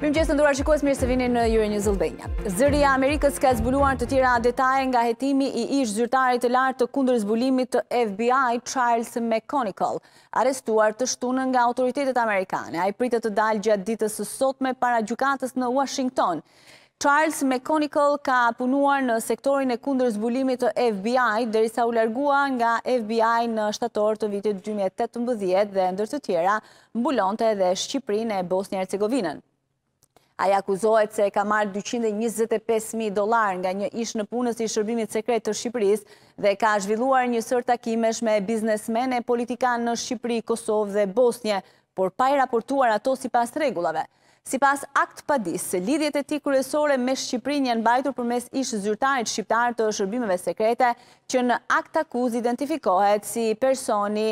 Më më të nduar mirë se vini në Jure News Albania. Zërja Amerikës ka zbuluar të tjera detaje nga jetimi i ish zyrtarit e lartë të kundër zbulimit të FBI Charles McConical, arestuar të shtunën nga autoritetet amerikane. A i pritë të dalë gjatë ditës sot me para gjukatës në Washington. Charles McConical ka punuar në sektorin e kundër zbulimit të FBI, dërisa u largua nga FBI në shtator të vitit 2018 dhe ndër të tjera mbulonte edhe Shqiprin e Bosnia-Hercegovinën. Aja akuzohet se ka marrë 225.000 dolar nga një ishë në punës i shërbimit sekret të Shqipëris dhe ka zhvilluar një sër takimesh me biznesmene politikanë në Shqipëri, Kosovë dhe Bosnje, por pa i raportuar ato si pas regullave. Si pas akt padis, lidhjet e ti kërësore me Shqiprin janë bajtur për mes ishë zyrtarit shqiptarë të shërbimeve sekrete që në akt akuz identifikohet si personi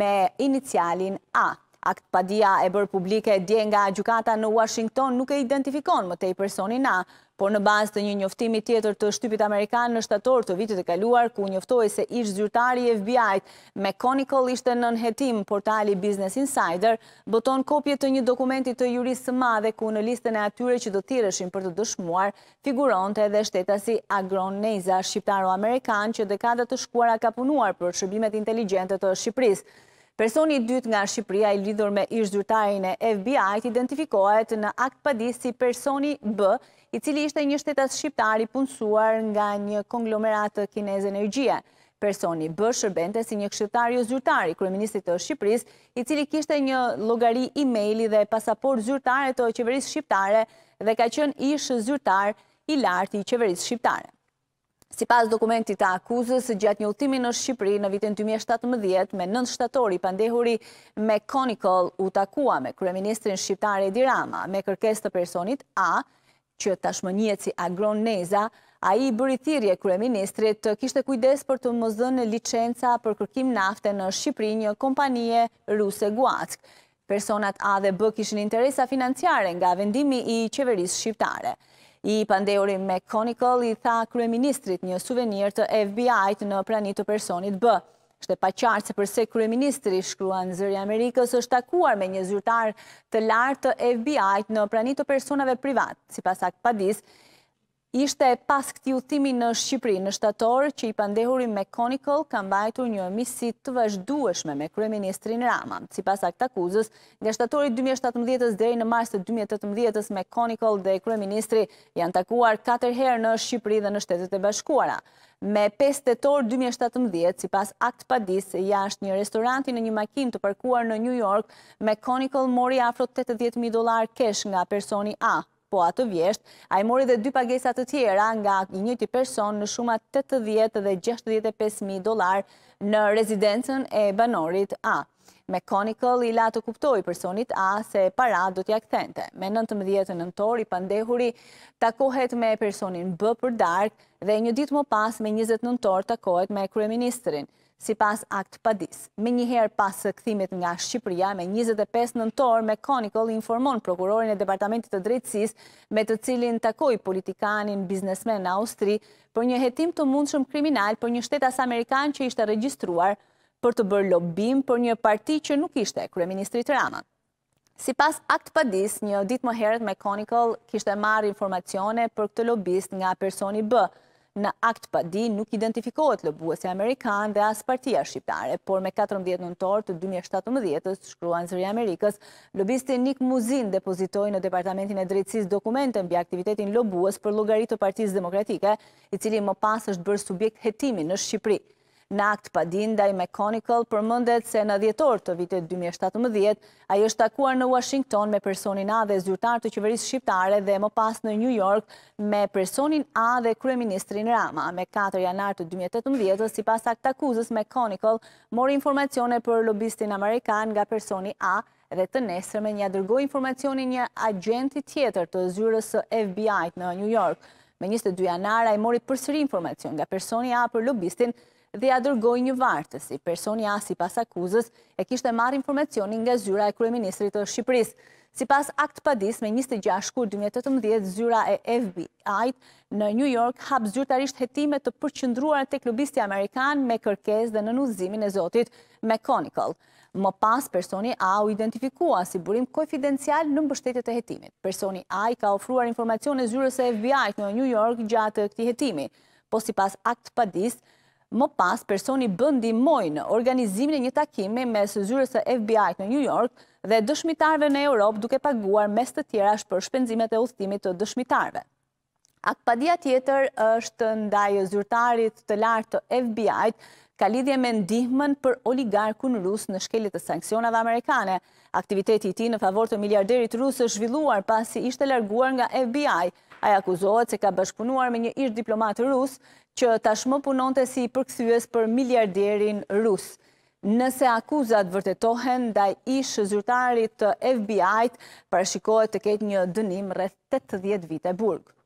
me inicialin A. Akt padia e bërë publike dje nga gjukata në Washington nuk e identifikon më te i personin A, por në bazë të një njoftimi tjetër të shtypit Amerikan në shtator të vitit e kaluar, ku njoftoj se ish zyrtari FBI-t me konikol ishte në nënhetim portali Business Insider, boton kopje të një dokumentit të jurisë madhe ku në listën e atyre që do tireshin për të dëshmuar, figuron të edhe si Agron Neza, shqiptaro-amerikan që dekada të shkuara ka punuar për shërbimet inteligente të Shqipërisë. Personi dytë nga Shqipëria i lidhur me ish zyrtarin e FBI të identifikohet në akt padis si personi B, i cili ishte një shtetas shqiptari punësuar nga një konglomeratë kinesë energjia. Personi B shërbente si një kështetari o zyrtari, kërëministit të Shqipëris, i cili kishte një logari e-maili dhe pasaport zyrtare të qeverisë shqiptare dhe ka qënë ish zyrtar i lartë i qeverisë shqiptare. Si pas dokumentit të akuzës, gjatë një ultimi në Shqipëri në vitin 2017, me nëndë shtatori pandehuri me Konikol u takua me Kryeministrin Shqiptare Dirama me kërkes të personit A, që tashmënjet si Agron Neza, a i bëritirje Kryeministrit të kishtë kujdes për të mëzën e licenca për kërkim nafte në Shqipëri një kompanije ruse Guack. Personat A dhe B kishin interesa financiare nga vendimi i qeverisë Shqiptare. I pandeori me konikol i tha kryeministrit një suvenir të FBI të në pranit të personit B. Shte pa qartë se përse kryeministri në zëri Amerikës është takuar me një zyrtar të lartë të FBI të në pranit të personave privat, si pasak padisë, Ishte pas këti utimi në Shqipëri në shtatorë që i pandehurin me Konikol kam bajtu një emisit të vazhdueshme me Krye Ministrin Rama. Si pas akt akuzës, nga shtatori 2017 dhe në mars të 2018 me Konikol dhe Krye Ministri janë takuar 4 herë në Shqipëri dhe në shtetet e bashkuara. Me 5 tëtor 2017, si pas akt padis, jasht një restoranti në një makin të parkuar në New York, me Konikol mori afro 80.000 dolar kesh nga personi A, po atë vjesht, a i mori dhe dy pagesat të tjera nga i njëti person në shuma 80 dhe 65.000 dolar në rezidencen e banorit A. Mechanical i la të kuptoj personit A se para do t'ja këthente. Me 19 nëntor i pandehuri takohet me personin B për dark dhe një dit më pas me 20 nëntor takohet me kreministrin si pas akt padis. Me njëherë pas këthimit nga Shqipëria, me 25 nëntor, Mechanical informon prokurorin e Departamentit të Drejtsis me të cilin takoj politikanin biznesmen në Austri për një jetim të mundshëm kriminal për një shtetas Amerikan që ishte registruar për të bërë lobim për një parti që nuk ishte Kryeministri të ranën. Si pas akt padis, një dit më heret me Konikol kishte marrë informacione për këtë lobist nga personi B. Në akt padi nuk identifikohet lobuese Amerikan dhe as partia shqiptare, por me 14 nëntor të 2017 të shkruan zëri Amerikës, lobisti Nik Muzin depozitoj në Departamentin e Drejtsis dokumente mbi aktivitetin lobues për logaritë të partisë demokratike, i cili më pas është bërë subjekt hetimi në Shqipëri në akt pa dinda i Mekonikl për se në djetor të vitet 2017, a jështë takuar në Washington me personin A dhe zyrtar të qeveris shqiptare dhe më pas në New York me personin A dhe Kryeministrin Rama. Me 4 janar të 2018, si pas akt akuzës Conical, mori informacione për lobistin Amerikan nga personi A dhe të nesër me një adërgoj informacioni një agenti tjetër të zyrës FBI në New York. Me 22 janar, a i mori përsëri informacion nga personi A për lobistin dhe a dërgoj një vartësi. Personi A si pas akuzës e kishtë e marrë informacionin nga zyra e Kryeministrit të Shqipërisë. Si pas akt padis me 26 kur 2018 zyra e FBI në New York hap zyrtarisht hetime të përqëndruar të klubisti Amerikanë me kërkes dhe në nuzimin e zotit me Conical. Më pas personi A u identifikua si burim kofidencial në mbështetet e hetimit. Personi A i ka ofruar informacion e e FBI në New York gjatë këti hetimi, po si pas akt padis në Më pas, personi bëndi mojnë organizimin e një takimi me sëzyrës e FBI në New York dhe dëshmitarve në Europë duke paguar mes të tjera shpër shpenzimet e ustimit të dëshmitarve. Akpadia tjetër është ndaj zyrtarit të lartë të FBI-të, ka lidhje me ndihmën për oligarkun rusë në shkelit të sankcionat amerikane. Aktiviteti ti në favor të miljarderit rusë është zhvilluar pasi ishte larguar nga FBI. Aja akuzohet se ka bashkëpunuar me një ishtë diplomat rusë që tashmë punonte si përkësues për miljarderin rusë. Nëse akuzat vërtetohen, daj ishë zyrtarit të FBI-të parashikohet të ketë një dënim rreth 80 vite burgë.